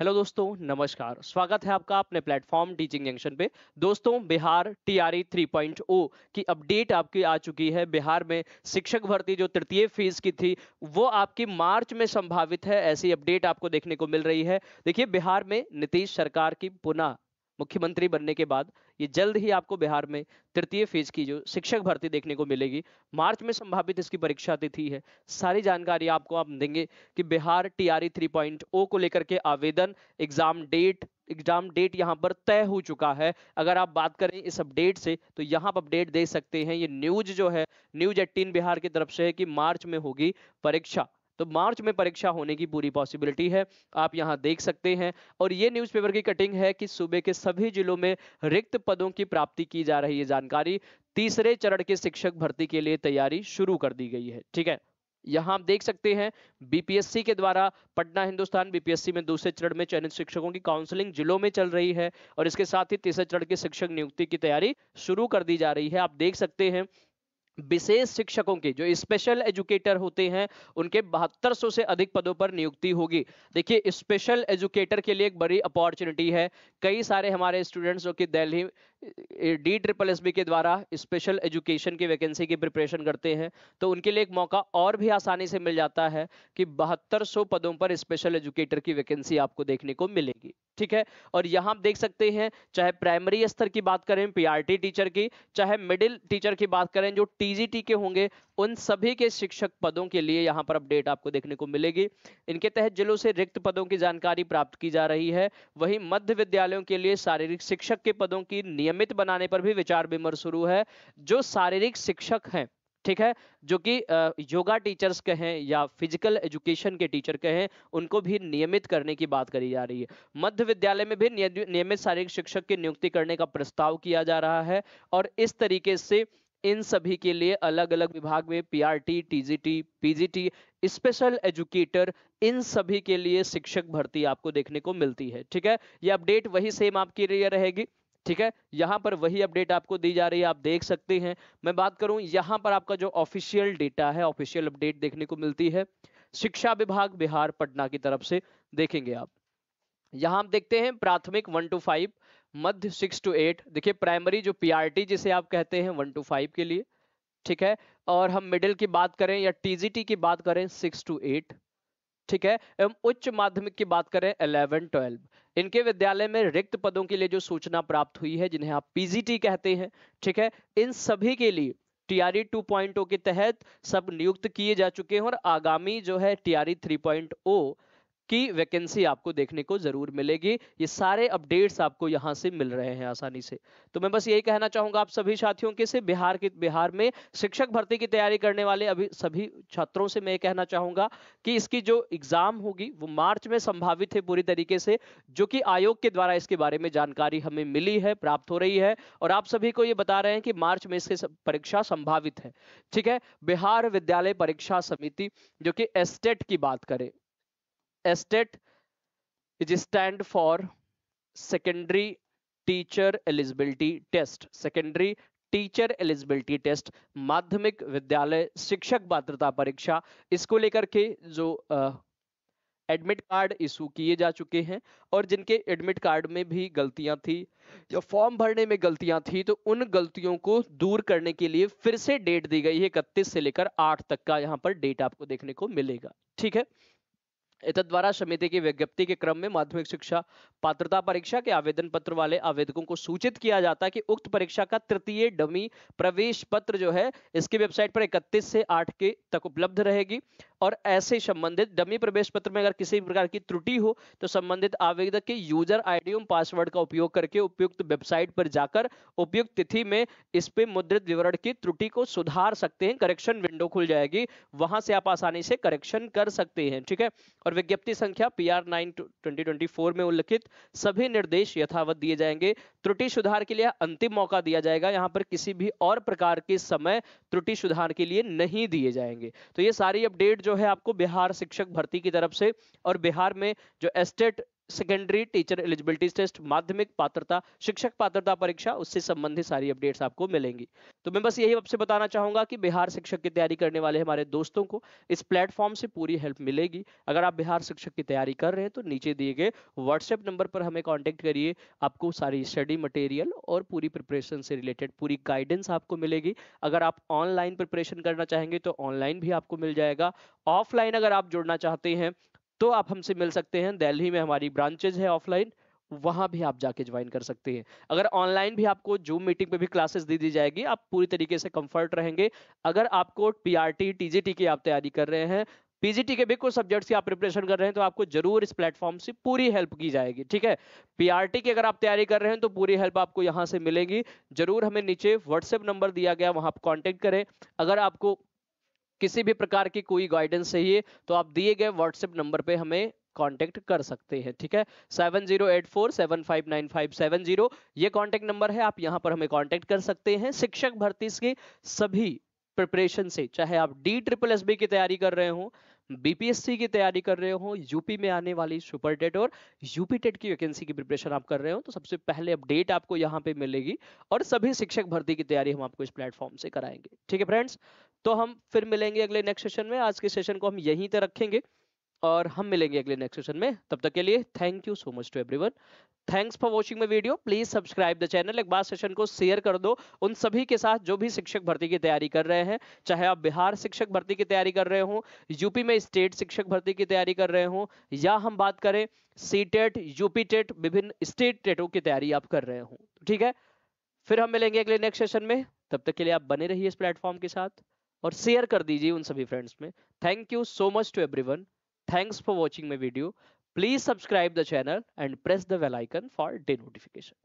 hello दोस्तों नमस्कार स्वागत है आपका अपने प्लेटफॉर्म टीचिंग जंक्शन पे दोस्तों बिहार टीआरई 3.0 e की अपडेट आपकी आ चुकी है बिहार में शिक्षक भर्ती जो तृतीय फीस की थी वो आपकी मार्च में संभावित है ऐसी अपडेट आपको देखने को मिल रही है देखिए बिहार में नीतीश सरकार की पुनः मुख्यमंत्री बनने के बाद ये जल्द ही आपको बिहार में तृतीय फेज की जो शिक्षक भर्ती देखने को मिलेगी मार्च में संभावित इसकी परीक्षा तिथि है सारी जानकारी आपको आप देंगे कि बिहार पॉइंट ओ को लेकर के आवेदन एग्जाम डेट एग्जाम डेट यहाँ पर तय हो चुका है अगर आप बात करें इस अपडेट से तो यहाँ आप अपडेट दे सकते हैं ये न्यूज जो है न्यूज एटीन बिहार की तरफ से है कि मार्च में होगी परीक्षा तो मार्च में परीक्षा होने की पूरी पॉसिबिलिटी है आप यहाँ देख सकते हैं और ये न्यूज़पेपर की कटिंग है कि सूबे के सभी जिलों में रिक्त पदों की प्राप्ति की जा रही है जानकारी तीसरे चरण के शिक्षक भर्ती के लिए तैयारी शुरू कर दी गई है ठीक है यहां आप देख सकते हैं बीपीएससी के द्वारा पटना हिंदुस्तान बीपीएससी में दूसरे चरण में चयनित शिक्षकों की काउंसलिंग जिलों में चल रही है और इसके साथ ही तीसरे चरण के शिक्षक नियुक्ति की तैयारी शुरू कर दी जा रही है आप देख सकते हैं विशेष शिक्षकों के जो स्पेशल एजुकेटर होते हैं उनके बहत्तर से अधिक पदों पर नियुक्ति होगी देखिए स्पेशल एजुकेटर के लिए एक बड़ी अपॉर्चुनिटी है कई सारे हमारे स्टूडेंट्स जो कि Delhi D triple S B के द्वारा स्पेशल एजुकेशन की वैकेंसी की प्रिपरेशन करते हैं तो उनके लिए एक मौका और भी आसानी से मिल जाता है कि बहत्तर पदों पर स्पेशल एजुकेटर की वैकेंसी आपको देखने को मिलेगी ठीक है और यहां आप देख सकते हैं चाहे प्राइमरी स्तर की बात करें पीआरटी टीचर की चाहे मिडिल टीचर की बात करें जो टीजीटी के होंगे उन सभी के शिक्षक पदों के लिए यहाँ पर अपडेट आपको देखने को मिलेगी इनके तहत जिलों से रिक्त पदों की जानकारी प्राप्त की जा रही है वहीं मध्य विद्यालयों के लिए शारीरिक शिक्षक के पदों की नियमित बनाने पर भी विचार विमर्श शुरू है जो शारीरिक शिक्षक हैं ठीक है जो कि योगा टीचर्स के हैं या फिजिकल एजुकेशन के टीचर के हैं उनको भी नियमित करने की बात करी जा रही है मध्य विद्यालय में भी नियमित शारीरिक शिक्षक की नियुक्ति करने का प्रस्ताव किया जा रहा है और इस तरीके से इन सभी के लिए अलग अलग विभाग में PRT, TGT, PGT, special educator इन सभी के लिए शिक्षक भर्ती आपको देखने को मिलती है ठीक है ये अपडेट वही सेम आपके लिए रहेगी ठीक है यहाँ पर वही अपडेट आपको दी जा रही है आप देख सकते हैं मैं बात करूं यहाँ पर आपका जो ऑफिशियल डेटा है ऑफिशियल अपडेट देखने को मिलती है शिक्षा विभाग बिहार पटना की तरफ से देखेंगे आप यहां आप देखते हैं प्राथमिक वन टू फाइव मध्य सिक्स टू एट देखिए प्राइमरी जो पीआरटी जिसे आप कहते हैं वन टू फाइव के लिए ठीक है और हम मिडिल की बात करें या टीजीटी की बात करें सिक्स टू एट ठीक है एवं उच्च माध्यमिक की बात करें इलेवन ट्वेल्व इनके विद्यालय में रिक्त पदों के लिए जो सूचना प्राप्त हुई है जिन्हें आप पीजीटी कहते हैं ठीक है इन सभी के लिए टीआरई 2.0 e के तहत सब नियुक्त किए जा चुके हैं और आगामी जो है टीआरई 3.0 की वैकेंसी आपको देखने को जरूर मिलेगी ये सारे अपडेट्स आपको यहाँ से मिल रहे हैं आसानी से तो मैं बस यही कहना चाहूंगा आप सभी साथियों के से बिहार के बिहार में शिक्षक भर्ती की तैयारी करने वाले अभी सभी छात्रों से मैं ये कहना चाहूंगा कि इसकी जो एग्जाम होगी वो मार्च में संभावित है पूरी तरीके से जो कि आयोग के द्वारा इसके बारे में जानकारी हमें मिली है प्राप्त हो रही है और आप सभी को ये बता रहे हैं कि मार्च में इसकी परीक्षा संभावित है ठीक है बिहार विद्यालय परीक्षा समिति जो कि एस्टेट e की बात करें STET is stand for secondary teacher eligibility test secondary teacher eligibility test माध्यमिक विद्यालय शिक्षक पात्रता परीक्षा इसको लेकर के जो एडमिट कार्ड इशू किए जा चुके हैं और जिनके एडमिट कार्ड में भी गलतियां थी या फॉर्म भरने में गलतियां थी तो उन गलतियों को दूर करने के लिए फिर से डेट दी गई है इकतीस से लेकर आठ तक का यहां पर डेट आपको देखने को मिलेगा ठीक है द्वारा समिति की विज्ञप्ति के क्रम में माध्यमिक शिक्षा पात्रता परीक्षा के आवेदन पत्र वाले आवेदकों को सूचित किया जाता है कि उक्त परीक्षा का तृतीय डमी प्रवेश पत्र जो है इसकी वेबसाइट पर 31 से 8 के तक उपलब्ध रहेगी और ऐसे संबंधित डमी प्रवेश पत्र में अगर किसी प्रकार की त्रुटि हो तो संबंधित आवेदक के यूजर आईडी एवं पासवर्ड का उपयोग करके उपयुक्त वेबसाइट पर जाकर उपयुक्त तिथि में इस पे मुद्रित विवरण की त्रुटि को सुधार सकते हैं करेक्शन विंडो खुल जाएगी वहां से आप आसानी से करेक्शन कर सकते हैं ठीक है और विज्ञप्ति संख्या पी आर नाइन में उल्लिखित सभी निर्देश यथावत दिए जाएंगे त्रुटि सुधार के लिए अंतिम मौका दिया जाएगा यहाँ पर किसी भी और प्रकार के समय त्रुटि सुधार के लिए नहीं दिए जाएंगे तो ये सारी अपडेट जो है आपको बिहार शिक्षक भर्ती की तरफ से और बिहार में जो STET secondary teacher eligibility test माध्यमिक पात्रता शिक्षक पात्रता परीक्षा उससे संबंधित सारी अपडेट्स आपको मिलेंगी तो मैं बस यही आपसे बताना चाहूंगा कि बिहार शिक्षक की तैयारी करने वाले हमारे दोस्तों को इस प्लेटफॉर्म से पूरी हेल्प मिलेगी अगर आप बिहार शिक्षक की तैयारी कर रहे हैं तो नीचे दिए गए व्हाट्सएप नंबर पर हमें कॉन्टेक्ट करिए आपको सारी स्टडी मटेरियल और पूरी प्रिपरेशन से रिलेटेड पूरी गाइडेंस आपको मिलेगी अगर आप ऑनलाइन प्रिपरेशन करना चाहेंगे तो ऑनलाइन भी आपको मिल जाएगा ऑफलाइन अगर आप जुड़ना चाहते हैं तो आप हमसे मिल सकते हैं दिल्ली में हमारी ब्रांचेज है ऑफलाइन वहां भी आप जाके ज्वाइन कर सकते हैं अगर ऑनलाइन भी आपको जूम मीटिंग पे भी क्लासेस दी दी जाएगी आप पूरी तरीके से कंफर्ट रहेंगे अगर आपको पीआरटी टीजीटी की आप तैयारी कर रहे हैं पीजीटी के भी कुछ सब्जेक्ट्स की आप प्रिपरेशन कर रहे हैं तो आपको जरूर इस प्लेटफॉर्म से पूरी हेल्प की जाएगी ठीक है पीआरटी की अगर आप तैयारी कर रहे हैं तो पूरी हेल्प आपको यहाँ से मिलेगी जरूर हमें नीचे व्हाट्सएप नंबर दिया गया वहां आप कॉन्टेक्ट करें अगर आपको किसी भी प्रकार की कोई गाइडेंस चाहिए तो आप दिए गए व्हाट्सएप नंबर पे हमें कांटेक्ट कर सकते हैं ठीक है seven zero eight four seven five nine five seven zero ये कांटेक्ट नंबर है आप यहाँ पर हमें कांटेक्ट कर सकते हैं शिक्षक भर्ती के सभी प्रिपरेशन से चाहे आप डी ट्रिपल एस बी की तैयारी कर रहे हो बीपीएससी की तैयारी कर रहे हो यूपी में आने वाली सुपर टेट और यूपी टेट की वैकेंसी की प्रिपरेशन आप कर रहे हो तो सबसे पहले अपडेट आपको यहाँ पे मिलेगी और सभी शिक्षक भर्ती की तैयारी हम आपको इस प्लेटफॉर्म से कराएंगे ठीक है फ्रेंड्स तो हम फिर मिलेंगे अगले नेक्स्ट सेशन में आज के सेशन को हम यहीं तक रखेंगे और हम मिलेंगे अगले नेक्स्ट सेशन में तब तक के लिए thank you so much to everyone thanks for watching my video please subscribe the channel एक बार सेशन को शेयर कर दो उन सभी के साथ जो भी शिक्षक भर्ती की तैयारी कर रहे हैं चाहे आप बिहार शिक्षक भर्ती की तैयारी कर रहे हो यूपी में स्टेट शिक्षक भर्ती की तैयारी कर रहे हो या हम बात करें सी टेट यूपी टेट विभिन्न स्टेट टेटों e की तैयारी आप कर रहे हो ठीक है फिर हम मिलेंगे अगले नेक्स्ट सेशन में तब तक के लिए आप बने रहिए इस प्लेटफॉर्म के साथ और शेयर कर दीजिए उन सभी फ्रेंड्स में thank you so much to everyone thanks for watching my video please subscribe the channel and press the bell icon icon for the notification